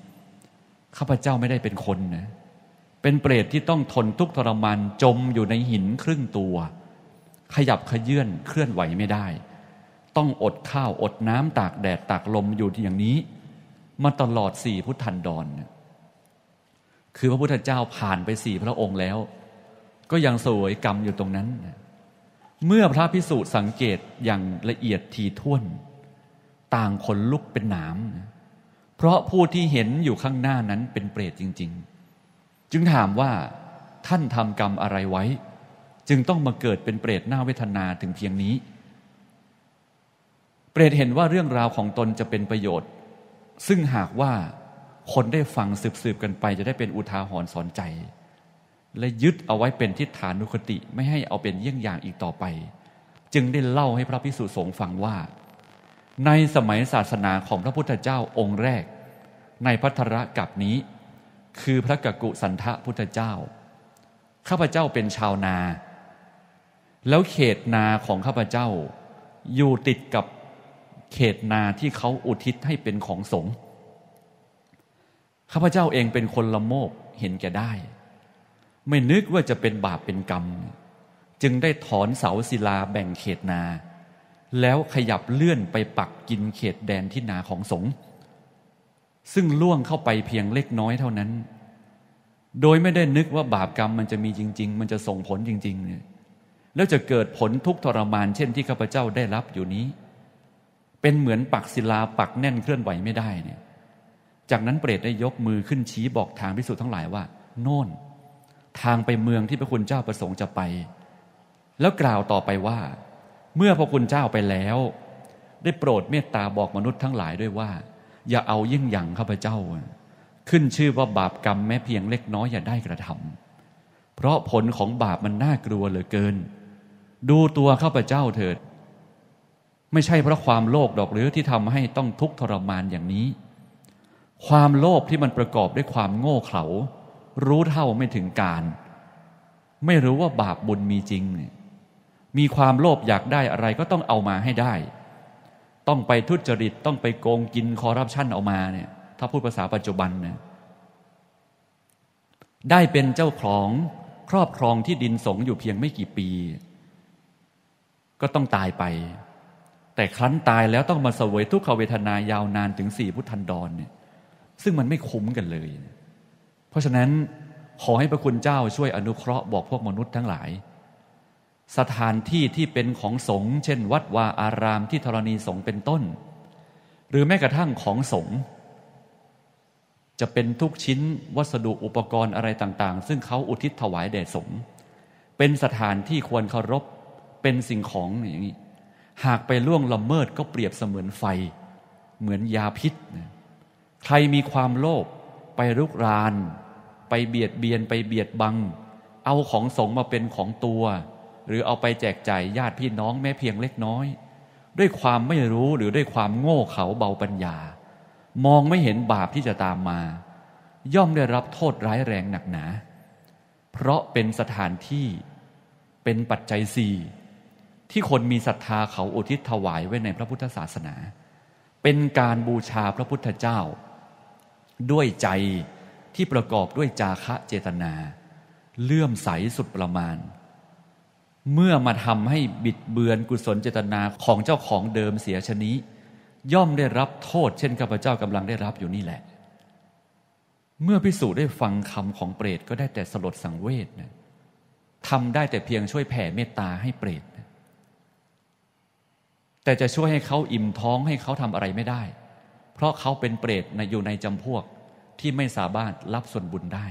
ข้าพเจ้าไม่ได้เป็นคนนะเป็นเปรตที่ต้องทนทุกข์ทรมานจมอยู่ในหินครึ่งตัว ขยับขยื่นเคลื่อนไหวไม่ได้ ต้องอดข้าวอดน้ำตากแดดตากลมอยู่ที่อย่างนี้ มาตลอดสี่พุทธันดรเนี่ยคือพระพุทธเจ้าผ่านไปสี่พระองค์แล้ว ก็ยังสวยกรรมอยู่ตรงนั้น เมื่อพระพิสุสังเกตอย่างละเอียดทีท่วน ต่างคนลุกเป็นหนามเพราะผู้ที่เห็นอยู่ข้างหน้านั้นเป็นเปรตจริงๆจึงถามว่าท่านทำกรรมอะไรไว้ จึงต้องมาเกิดเป็นเปรตหน้าเวทนาถึงเพียงนี้ เปรตเห็นว่าเรื่องราวของตนจะเป็นประโยชน์ ซึ่งหากว่าคนได้ฟังสืบๆ กันไปจะได้เป็นอุทาหรณ์สอนใจ และยึดเอาไว้เป็นทิฏฐานุคติไม่ให้เอาเป็นเยี่ยงอย่างอีกต่อไป จึงได้เล่าให้พระพิสุสงฆ์ฟังว่า ในสมัยศาสนาของพระพุทธเจ้าองค์แรก ในพัทธระกับนี้คือพระกักุสันทะพุทธเจ้า ข้าพเจ้าเป็นชาวนา แล้วเขตนาของข้าพเจ้าอยู่ติดกับเขตนาที่เขาอุทิศให้เป็นของสงฆ์ข้าพเจ้าเองเป็นคนละโมบเห็นแก่ได้ ไม่นึกว่าจะเป็นบาปเป็นกรรม จึงได้ถอนเสาศิลาแบ่งเขตนา แล้วขยับเลื่อนไปปักกินเขตแดนที่นาของสงฆ์ซึ่งล่วงเข้าไปเพียงเล็กน้อยเท่านั้น โดยไม่ได้นึกว่าบาปกรรมมันจะมีจริงๆ มันจะส่งผลจริงๆ เนี่ย แล้วจะเกิดผลทุกทรมาน เช่นที่ข้าพเจ้าได้รับอยู่นี้ เป็นเหมือนปักศิลาปักแน่นเคลื่อนไหวไม่ได้เนี่ย จากนั้นเปรตได้ยกมือขึ้นชี้บอกทางพิสุทธ์ทั้งหลายว่า โน่น ทางไปเมืองที่พระคุณเจ้าประสงค์จะไป แล้วกล่าวต่อไปว่า เมื่อพระคุณเจ้าไปแล้ว ได้โปรดเมตตาบอกมนุษย์ทั้งหลายด้วยว่าอย่าเอายิ่งอย่างข้าพเจ้าขึ้นชื่อว่าบาปกรรม แม้เพียงเล็กน้อยอย่าได้กระทำเพราะผลของบาปมันน่ากลัวเหลือเกิน ดูตัวข้าพเจ้าเถิด ไม่ใช่เพราะความโลภดอกหรือที่ทำให้ต้องทุกข์ทรมานอย่างนี้ ความโลภที่มันประกอบด้วยความโง่เขลารู้เท่าไม่ถึงการ ไม่รู้ว่าบาปบุญมีจริงมีความโลภอยากได้อะไรก็ต้องเอามาให้ได้ต้องไปทุจริต ต้องไปโกงกินคอร์รัปชันออกมาเนี่ยถ้าพูดภาษาปัจจุบันเนี่ยได้เป็นเจ้าของครอบครองที่ดินสงอยู่เพียงไม่กี่ปี ก็ต้องตายไป แต่ครั้นตายแล้วต้องมาเสวยทุกขเวทนายาวนานถึงสี่พุทธันดรเนี่ยซึ่งมันไม่คุ้มกันเลย เพราะฉะนั้นขอให้พระคุณเจ้าช่วยอนุเคราะห์บอกพวกมนุษย์ทั้งหลายสถานที่ที่เป็นของสงฆ์เช่นวัดวาอารามที่ธรณีสงฆ์เป็นต้น หรือแม้กระทั่งของสงฆ์จะเป็นทุกชิ้นวัสดุอุปกรณ์อะไรต่างๆ ซึ่งเขาอุทิศถวายแด่สงฆ์เป็นสถานที่ควรเคารพเป็นสิ่งของอย่างนี้หากไปล่วงละเมิดก็เปรียบเสมือนไฟ เหมือนยาพิษ ใครมีความโลภไปรุกราน ไปเบียดเบียนไปเบียดบัง เอาของสงมาเป็นของตัวหรือเอาไปแจกจ่ายญาติพี่น้องแม้เพียงเล็กน้อย ด้วยความไม่รู้หรือด้วยความโง่เขลาเบาปัญญา มองไม่เห็นบาปที่จะตามมา ย่อมได้รับโทษร้ายแรงหนักหนา เพราะเป็นสถานที่เป็นปัจจัยสี่ ที่คนมีศรัทธาเขาอุทิศถวายไว้ในพระพุทธศาสนา เป็นการบูชาพระพุทธเจ้า ด้วยใจที่ประกอบด้วยจาคะเจตนา เลื่อมใสสุดประมาณเมื่อมาทำให้บิดเบือนกุศลเจตนาของเจ้าของเดิมเสียชนี้ ย่อมได้รับโทษเช่นข้าพเจ้ากำลังได้รับอยู่นี่แหละเมื่อพิสูจน์ได้ฟังคำของเปรตก็ได้แต่สลดสังเวชนะทำได้แต่เพียงช่วยแผ่เมตตาให้เปรตนะแต่จะช่วยให้เขาอิ่มท้องให้เขาทำอะไรไม่ได้ เพราะเขาเป็นเปรตนะอยู่ในจำพวกที่ไม่สามารถรับส่วนบุญได้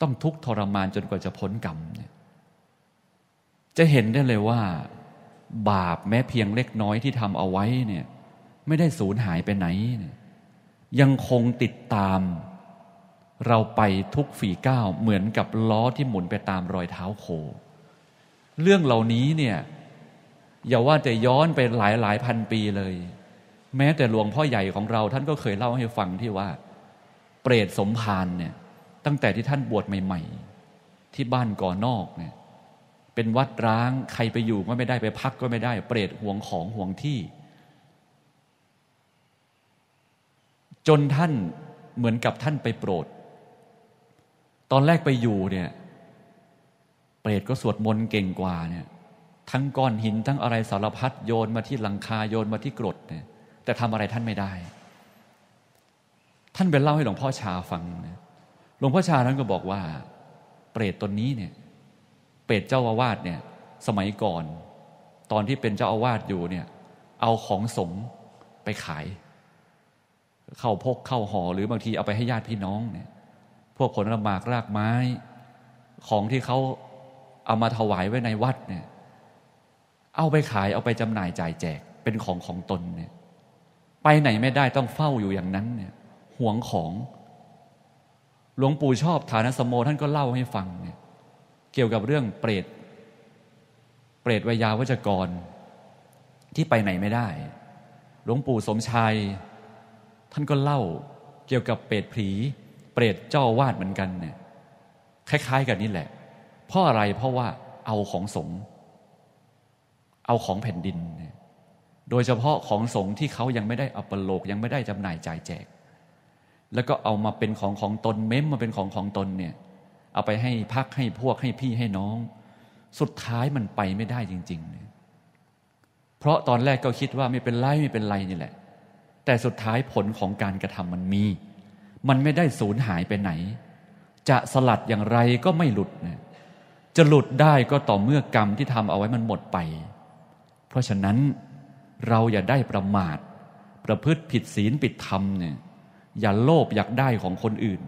ต้องทุกข์ทรมานจนกว่าจะพ้นกรรมเนี่ยจะเห็นได้เลยว่าบาปแม้เพียงเล็กน้อยที่ทำเอาไว้เนี่ยไม่ได้สูญหายไปไหน ยังคงติดตาม เราไปทุกฝีก้าวเหมือนกับล้อที่หมุนไปตามรอยเท้าโค เรื่องเหล่านี้เนี่ยอย่าว่าแต่ย้อนไปหลายหลายพันปีเลย แม้แต่หลวงพ่อใหญ่ของเราท่านก็เคยเล่าให้ฟังที่ว่า เปรตสมภารเนี่ยตั้งแต่ที่ท่านบวชใหม่ๆ ที่บ้านก่อนอกเนี่ยเป็นวัดร้างใครไปอยู่ก็ไม่ได้ไปพักก็ไม่ได้ เปรตห่วงของห่วงที่ จนท่านเหมือนกับท่านไปโปรด ตอนแรกไปอยู่เนี่ย เปรตก็สวดมนต์เก่งกว่าเนี่ยทั้งก้อนหินทั้งอะไรสารพัดโยนมาที่หลังคาโยนมาที่กรดเนี่ยแต่ทำอะไรท่านไม่ได้ ท่านไปเล่าให้หลวงพ่อชาฟังหลวงพ่อชาท่านก็บอกว่า เปรตตนนี้เนี่ยเป็ตเจ้าอาวาสเนี่ยสมัยก่อนตอนที่เป็นเจ้าอาวาสอยู่เนี่ยเอาของสงไปขาย เข้าพกเข้าห่อหรือบางทีเอาไปให้ญาติพี่น้องเนี่ยพวกผลละหมากรากไม้ ของที่เขาเอามาถวายไว้ในวัดเนี่ยเอาไปขายเอาไปจำหน่ายจ่ายแจกเป็นของของตนเนี่ยไปไหนไม่ได้ต้องเฝ้าอยู่อย่างนั้นเนี่ยห่วงของ หลวงปู่ชอบฐานสมโมท่านก็เล่าให้ฟังเนี่ยเกี่ยวกับเรื่องเปรตเปรตวิยาวัจกร ที่ไปไหนไม่ได้ หลวงปู่สมชาย ท่านก็เล่าเกี่ยวกับเปรตผี เปรตเจ้าวาดเหมือนกันเนี่ยคล้ายๆ กันนี่แหละเพราะอะไรเพราะว่าเอาของสง เอาของแผ่นดิน โดยเฉพาะของสงที่เขายังไม่ได้อัปโลกยังไม่ได้จำหน่ายจ่ายแจก แล้วก็เอามาเป็นของของตน เม้มมาเป็นของของตนเนี่ยเอาไปให้พักให้พวกให้พี่ให้น้อง สุดท้ายมันไปไม่ได้จริงๆเเพราะตอนแรกก็คิดว่าไม่เป็นไรไม่เป็นไรนี่แหละ แต่สุดท้ายผลของการกระทำมันมี มันไม่ได้สูญหายไปไหน จะสลัดอย่างไรก็ไม่หลุดนะจะหลุดได้ก็ต่อเมื่อกรรมที่ทำเอาไว้มันหมดไป เพราะฉะนั้นเราอย่าได้ประมาทประพฤติผิดศีลผิดธรรมเนี่ยอย่าโลภอยากได้ของคนอื่น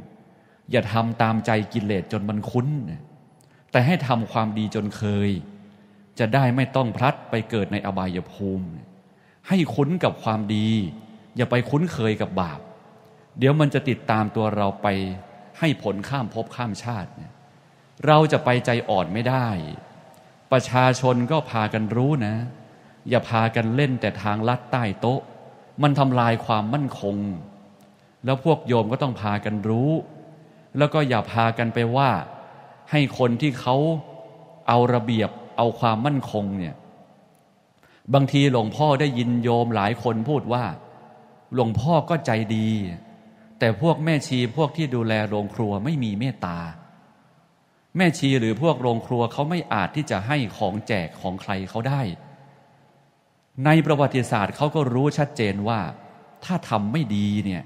อย่าทำตามใจกิเลสจนมันคุ้น แต่ให้ทำความดีจนเคย จะได้ไม่ต้องพลัดไปเกิดในอบายภูมิ ให้คุ้นกับความดี อย่าไปคุ้นเคยกับบาป เดี๋ยวมันจะติดตามตัวเราไป ให้ผลข้ามภพข้ามชาติ เราจะไปใจอ่อนไม่ได้ ประชาชนก็พากันรู้นะ อย่าพากันเล่นแต่ทางลัดใต้โต๊ะ มันทำลายความมั่นคง แล้วพวกโยมก็ต้องพากันรู้แล้วก็อย่าพากันไปว่า ให้คนที่เขาเอาระเบียบเอาความมั่นคงเนี่ย บางทีหลวงพ่อได้ยินโยมหลายคนพูดว่า หลวงพ่อก็ใจดี แต่พวกแม่ชีพวกที่ดูแลโรงครัวไม่มีเมตตา แม่ชีหรือพวกโรงครัวเขาไม่อาจที่จะให้ของแจกของใครเขาได้ ในประวัติศาสตร์เขาก็รู้ชัดเจนว่า ถ้าทำไม่ดีเนี่ย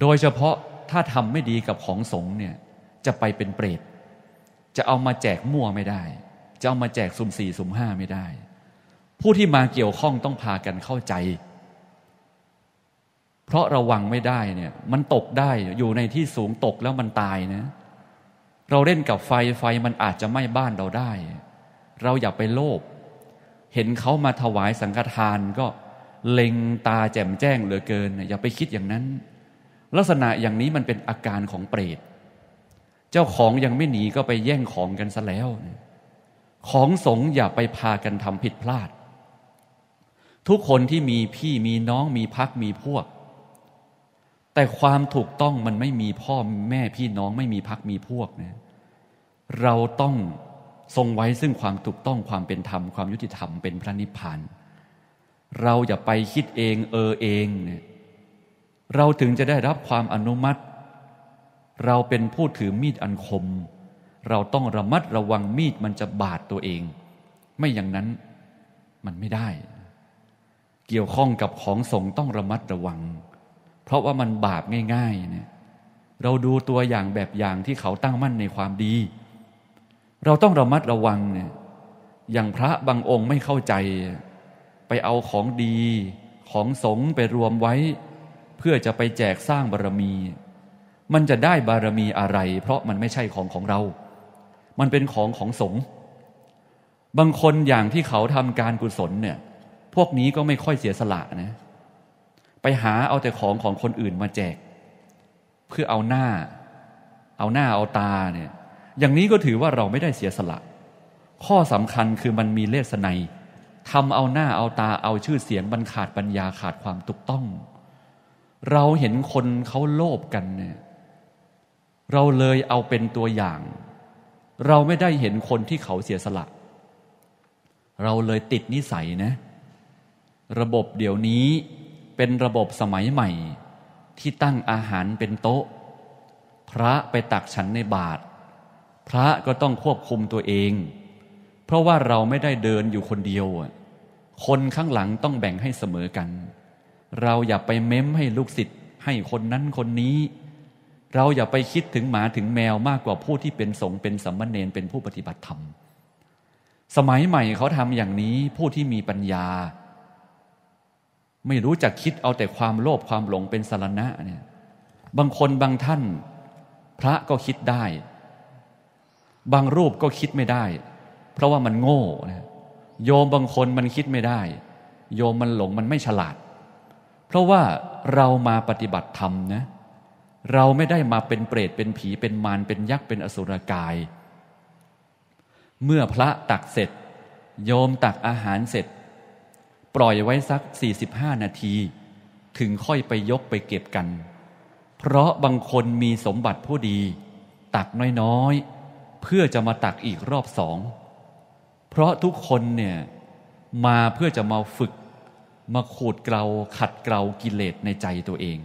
โดยเฉพาะถ้าทำไม่ดีกับของสงเนี่ย จะไปเป็นเปรตจะเอามาแจกมั่วไม่ได้ จะเอามาแจกสุ่มสี่สุ่มห้าไม่ได้ ผู้ที่มาเกี่ยวข้องต้องพากันเข้าใจ เพราะระวังไม่ได้เนี่ย มันตกได้อยู่ในที่สูงตกแล้วมันตายนะ เราเล่นกับไฟไฟมันอาจจะไหม้บ้านเราได้ เราอย่าไปโลภเห็นเขามาถวายสังฆทานก็เล็งตาแจ่มแจ้งเหลือเกิน อย่าไปคิดอย่างนั้นลักษณะอย่างนี้มันเป็นอาการของเปรต เจ้าของยังไม่หนีก็ไปแย่งของกันซะแล้ว ของสงอย่าไปพากันทำผิดพลาด ทุกคนที่มีพี่มีน้องมีพักมีพวก แต่ความถูกต้องมันไม่มีพ่อแม่พี่น้องไม่มีพักมีพวกเนี่ยเราต้องทรงไว้ซึ่งความถูกต้องความเป็นธรรม ความยุติธรรม เป็นพระนิพพาน เราอย่าไปคิดเอง เออเองเนี่ยเราถึงจะได้รับความอนุมัติ เราเป็นผู้ถือมีดอันคม เราต้องระมัดระวังมีด มันจะบาดตัวเอง ไม่อย่างนั้นมันไม่ได้ เกี่ยวข้องกับของสงต้องระมัดระวัง เพราะว่ามันบาปง่าย ๆ เนี่ย เราดูตัวอย่างแบบอย่างที่เขาตั้งมั่นในความดี เราต้องระมัดระวังเนี่ย อย่างพระบางองค์ไม่เข้าใจ ไปเอาของดี ของสงไปรวมไว้พื่อจะไปแจกสร้างบารมี มันจะได้บารมีอะไร เพราะมันไม่ใช่ของของเรา มันเป็นของของสงฆ์ บางคนอย่างที่เขาทำการกุศลเนี่ย พวกนี้ก็ไม่ค่อยเสียสละนะ ไปหาเอาแต่ของของคนอื่นมาแจก เพื่อเอาหน้า เอาหน้าเอาตาเนี่ย อย่างนี้ก็ถือว่าเราไม่ได้เสียสละ ข้อสำคัญคือมันมีเลสไนทำเอาหน้าเอาตาเอาชื่อเสียงบันขาดปัญญาขาดความถูกต้องเราเห็นคนเขาโลภกันเนี่ย เราเลยเอาเป็นตัวอย่าง เราไม่ได้เห็นคนที่เขาเสียสละ เราเลยติดนิสัยนะ ระบบเดี๋ยวนี้เป็นระบบสมัยใหม่ที่ตั้งอาหารเป็นโต๊ะ พระไปตักฉันในบาท พระก็ต้องควบคุมตัวเอง เพราะว่าเราไม่ได้เดินอยู่คนเดียว คนข้างหลังต้องแบ่งให้เสมอกันเราอย่าไปเม้มให้ลูกศิษย์ให้คนนั้นคนนี้ เราอย่าไปคิดถึงหมาถึงแมวมากกว่าผู้ที่เป็นสงฆ์เป็นสัมมเนนเป็นผู้ปฏิบัติธรรม สมัยใหม่เขาทำอย่างนี้ผู้ที่มีปัญญา ไม่รู้จักคิดเอาแต่ความโลภความหลงเป็นสารณะเนี่ยบางคนบางท่าน พระก็คิดได้ บางรูปก็คิดไม่ได้ เพราะว่ามันโง่ โยมบางคนมันคิดไม่ได้ โยมมันหลงมันไม่ฉลาดพราะว่าเรามาปฏิบัติธรรมนะ เราไม่ได้มาเป็นเปรต เป็นผีเป็นมารเป็นยักษ์ เป็นอสุรกาย เมื่อพระตักเสร็จ โยมตักอาหารเสร็จ ปล่อยไว้สัก45นาที ถึงค่อยไปยกไปเก็บกัน เพราะบางคนมีสมบัติผู้ดี ตักน้อยๆ เพื่อจะมาตักอีกรอบสอง เพราะทุกคนเนี่ยมาเพื่อจะมาฝึกมาขูดเกลาขัดเกลากิเลสในใจตัวเอง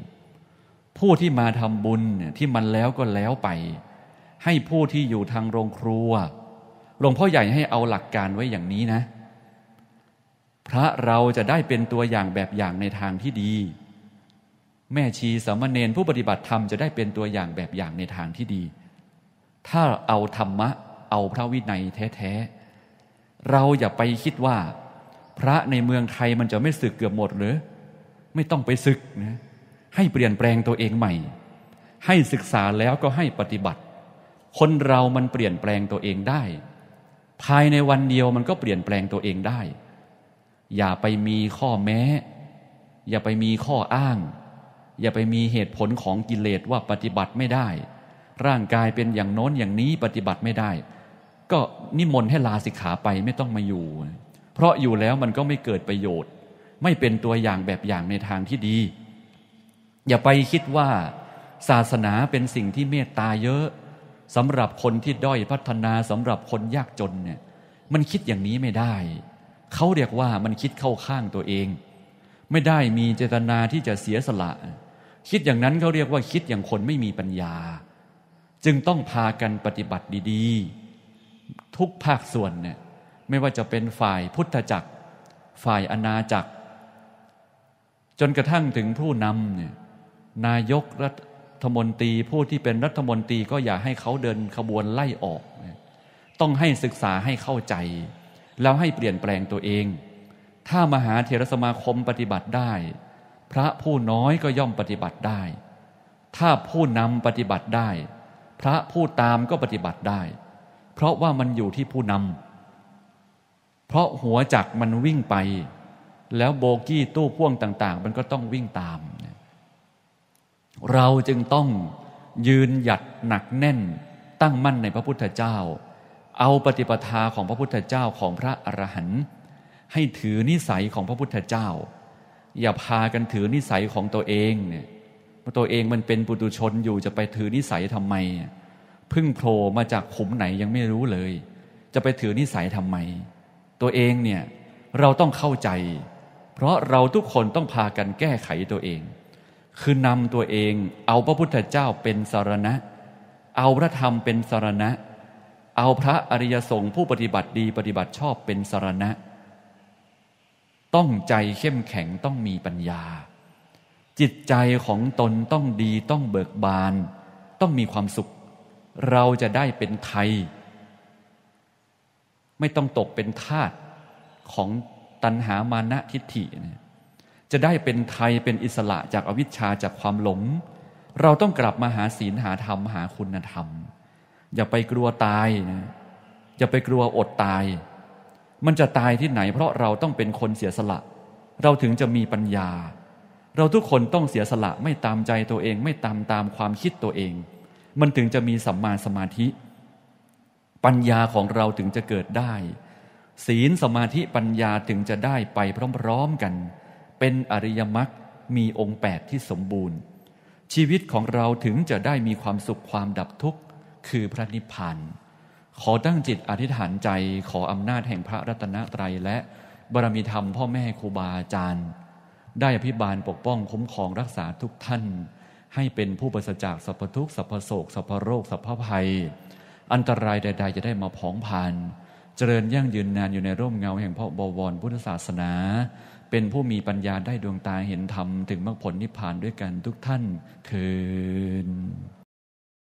ผู้ที่มาทำบุญที่มันแล้วก็แล้วไป ให้ผู้ที่อยู่ทางโรงครัวหลวงพ่อใหญ่ให้เอาหลักการไว้อย่างนี้นะ พระเราจะได้เป็นตัวอย่างแบบอย่างในทางที่ดี แม่ชีสามเณรผู้ปฏิบัติธรรม จะได้เป็นตัวอย่างแบบอย่างในทางที่ดี ถ้าเอาธรรมะเอาพระวินัยแท้ๆเราอย่าไปคิดว่าพระในเมืองไทยมันจะไม่ศึกเกือบหมดหรือไม่ต้องไปศึกนะ ให้เปลี่ยนแปลงตัวเองใหม่ ให้ศึกษาแล้วก็ให้ปฏิบัติ คนเรามันเปลี่ยนแปลงตัวเองได้ ภายในวันเดียวมันก็เปลี่ยนแปลงตัวเองได้ อย่าไปมีข้อแม้ อย่าไปมีข้ออ้าง อย่าไปมีเหตุผลของกิเลสว่าปฏิบัติไม่ได้ ร่างกายเป็นอย่างโน้นอย่างนี้ปฏิบัติไม่ได้ ก็นิมนต์ให้ลาสิกขาไปไม่ต้องมาอยู่เพราะอยู่แล้วมันก็ไม่เกิดประโยชน์ ไม่เป็นตัวอย่างแบบอย่างในทางที่ดี อย่าไปคิดว่า ศาสนาเป็นสิ่งที่เมตตาเยอะสำหรับคนที่ด้อยพัฒนาสำหรับคนยากจนเนี่ย มันคิดอย่างนี้ไม่ได้ เขาเรียกว่ามันคิดเข้าข้างตัวเอง ไม่ได้มีเจตนาที่จะเสียสละ คิดอย่างนั้นเขาเรียกว่าคิดอย่างคนไม่มีปัญญา จึงต้องพากันปฏิบัติดีๆ ทุกภาคส่วนเนี่ยไม่ว่าจะเป็นฝ่ายพุทธจักร ฝ่ายอาณาจักร จนกระทั่งถึงผู้นำเนี่ย นายกรัฐมนตรีผู้ที่เป็นรัฐมนตรีก็อย่าให้เขาเดินขบวนไล่ออก ต้องให้ศึกษาให้เข้าใจ แล้วให้เปลี่ยนแปลงตัวเอง ถ้ามหาเทรสมาคมปฏิบัติได้ พระผู้น้อยก็ย่อมปฏิบัติได้ ถ้าผู้นำปฏิบัติได้ พระผู้ตามก็ปฏิบัติได้ เพราะว่ามันอยู่ที่ผู้นำเพราะหัวจักมันวิ่งไป แล้วโบกี้ตู้พ่วงต่าง ๆ มันก็ต้องวิ่งตาม เราจึงต้องยืนหยัดหนักแน่นตั้งมั่นในพระพุทธเจ้า เอาปฏิปทาของพระพุทธเจ้าของพระอรหันต์ ให้ถือนิสัยของพระพุทธเจ้า อย่าพากันถือนิสัยของตัวเองเนี่ย ตัวเองมันเป็นปุตุชนอยู่จะไปถือนิสัยทำไม พึ่งโผล่มาจากขุมไหนยังไม่รู้เลย จะไปถือนิสัยทำไมตัวเองเนี่ยเราต้องเข้าใจ เพราะเราทุกคนต้องพากันแก้ไขตัวเอง คือนำตัวเองเอาพระพุทธเจ้าเป็นสารณะ เอาพระธรรมเป็นสารณะ เอาพระอริยสงฆ์ผู้ปฏิบัติดีปฏิบัติชอบเป็นสารณะ ต้องใจเข้มแข็งต้องมีปัญญา จิตใจของตนต้องดีต้องเบิกบาน ต้องมีความสุข เราจะได้เป็นไทยไม่ต้องตกเป็นทาสของตัณหามานะทิฏฐิีจะได้เป็นไทยเป็นอิสระจากอวิชชาจากความหลง เราต้องกลับมาหาศีลหาธรรมหาคุณธรรม อย่าไปกลัวตายนะอย่าไปกลัวอดตาย มันจะตายที่ไหนเพราะเราต้องเป็นคนเสียสละ เราถึงจะมีปัญญา เราทุกคนต้องเสียสละไม่ตามใจตัวเองไม่ตามตามความคิดตัวเอง มันถึงจะมีสัมมาสมาธิปัญญาของเราถึงจะเกิดได้ ศีลสสมาธิปัญญาถึงจะได้ไปพร้อมๆกัน เป็นอริยมรรคมีองค์แปดที่สมบูรณ์ ชีวิตของเราถึงจะได้มีความสุขความดับทุกข์ คือพระนิพพาน ขอตั้งจิตอธิษฐานใจขออำนาจแห่งพระรัตนตรัยและบารมีธรรมพ่อแม่ครูบาอาจารย์ ได้อภิบาลปกป้องคุ้มครองรักษาทุกท่าน ให้เป็นผู้ประสจากสัพพทุกสัพพโศกสัพพโรคสัพพภัยอันตรายใด ๆ จะได้มาผองผ่าน เจริญยั่งยืนนานอยู่ในร่มเงาแห่งพระบวรพุทธศาสนา เป็นผู้มีปัญญาได้ดวงตาเห็นธรรมถึงมรรคผลนิพพานด้วยกันทุกท่านเิอ